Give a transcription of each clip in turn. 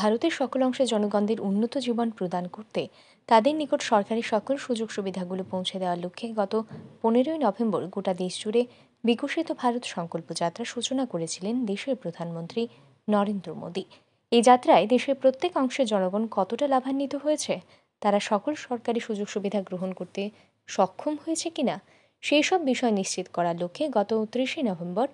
ভারতের সকল অংশে জনগণদের উন্নত জীবন প্রদান করতে তাদের নিকট সরকারি সকল সুযোগ সুবিধাগুলো পৌঁছে দেওয়ার লক্ষ্যে গত পনেরোই নভেম্বর গোটা দেশ জুড়ে বিকশিত ভারত সংকল্প যাত্রা সূচনা করেছিলেন দেশের প্রধানমন্ত্রী নরেন্দ্র মোদী এই যাত্রায় দেশের প্রত্যেক অংশে জনগণ কতটা লাভান্বিত হয়েছে তারা সকল সরকারি সুযোগ সুবিধা গ্রহণ করতে সক্ষম হয়েছে কিনা সেই সব বিষয় নিশ্চিত করার লক্ষ্যে গত ত্রিশে নভেম্বর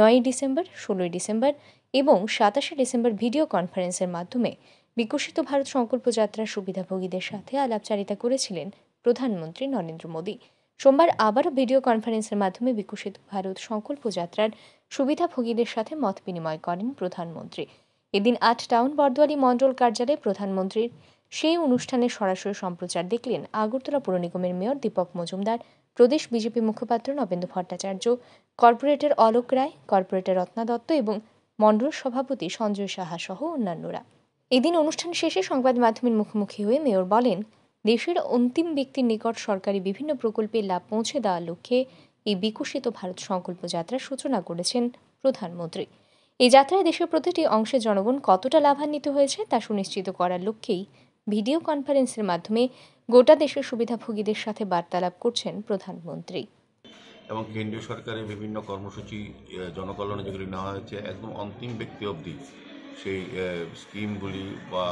নয়ই ডিসেম্বর ষোলোই ডিসেম্বর এবং সাতাশে ডিসেম্বর ভিডিও কনফারেন্সের মাধ্যমে বিকশিত ভারত সংকল্প যাত্রার সুবিধাভোগীদের সাথে আলাপচারিতা করেছিলেন প্রধানমন্ত্রী নরেন্দ্র মোদী সোমবার আবারও ভিডিও কনফারেন্সের মাধ্যমে বিকশিত ভারত সংকল্প যাত্রার সুবিধাভোগীদের সাথে মত বিনিময় করেন প্রধানমন্ত্রী এদিন আট টাউন বরদোয়ালি মণ্ডল কার্যালয়ে প্রধানমন্ত্রীর সেই অনুষ্ঠানে সরাসরি সম্প্রচার দেখলেন আগরতলা পুর নিগমের মেয়র দীপক মজুমদার প্রদেশ বিজেপি মুখপাত্র নবেন্দু ভট্টাচার্য কর্পোরেটর অলোক রায় কর্পোরেটর রত্না দত্ত এবং মণ্ডল সভাপতি সঞ্জয় সাহা সহ অন্যান্যরা এদিন অনুষ্ঠান শেষে সংবাদ মাধ্যমের মুখোমুখি হয়ে মেয়র বলেন দেশের অন্তিম ব্যক্তির নিকট সরকারি বিভিন্ন প্রকল্পের লাভ পৌঁছে দেওয়ার লক্ষ্যে এই বিকশিত ভারত সংকল্প যাত্রার সূচনা করেছেন প্রধানমন্ত্রী এই যাত্রায় দেশের প্রতিটি অংশে জনগণ কতটা লাভান্বিত হয়েছে তা সুনিশ্চিত করার লক্ষ্যেই ভিডিও কনফারেন্সের মাধ্যমে গোটা দেশের সুবিধাভোগীদের সাথে বার্তালাপ করছেন প্রধানমন্ত্রী এবং কেন্দ্রীয় সরকারের বিভিন্ন কর্মসূচি জনকল্যাণে যেগুলি নেওয়া হয়েছে একদম অন্তিম ব্যক্তি অবধি সেই স্কিমগুলি বা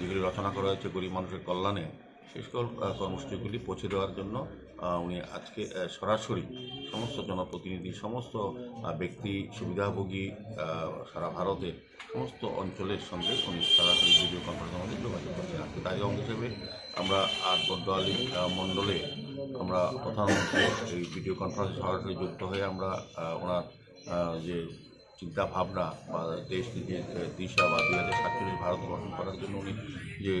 যেগুলি রচনা করা হয়েছে গরিব মানুষের কল্যাণে সেই সকল কর্মসূচিগুলি পৌঁছে দেওয়ার জন্য উনি আজকে সরাসরি সমস্ত জনপ্রতিনিধি সমস্ত ব্যক্তি সুবিধাভোগী সারা ভারতের সমস্ত অঞ্চলের সঙ্গে উনি সরাসরি ভিডিও কনফারেন্সের মধ্যে যোগাযোগ করছেন আজকে তাই অঙ্গ হিসেবে আমরা আর বড্ডালি মণ্ডলে আমরা প্রধানমন্ত্রী এই ভিডিও কনফারেন্সে সরাসরি যুক্ত হয়ে আমরা ওনার যে চিন্তা ভাবনা বা দেশ নিজের দিশা বা দু হাজার সাতচল্লিশ ভারত গঠন করার জন্য উনি যে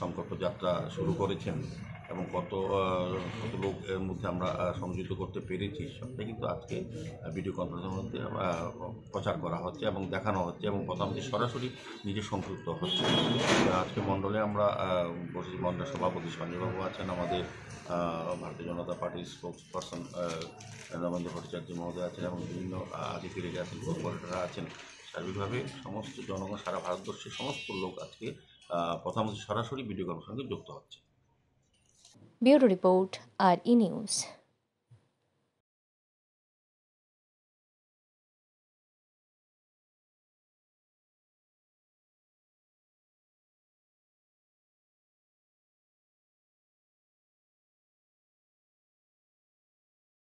সংকল্প যাত্রা শুরু করেছেন এবং কত কত লোক এর মধ্যে আমরা সংযুক্ত করতে পেরেছি সবটাই কিন্তু আজকে ভিডিও কনফারেন্সের মধ্যে প্রচার করা হচ্ছে এবং দেখানো হচ্ছে এবং প্রধানমন্ত্রী সরাসরি নিজে সংযুক্ত হচ্ছে আজকে মণ্ডলে আমরা বসেছি মণ্ডলের সভাপতি সঞ্জয়বাবু আছেন আমাদের ভারতীয় জনতা পার্টির স্পোর্টস পার্সন রমেন্দ্র ভট্টাচার্য মহোদয় আছেন এবং বিভিন্ন আধিকারিক আছেন কর্পোরেটররা আছেন সার্বিকভাবে সমস্ত জনগণ সারা ভারতবর্ষের সমস্ত লোক আজকে প্রধানমন্ত্রী সরাসরি ভিডিও কনফারেন্সে যুক্ত হচ্ছে bureau report R E news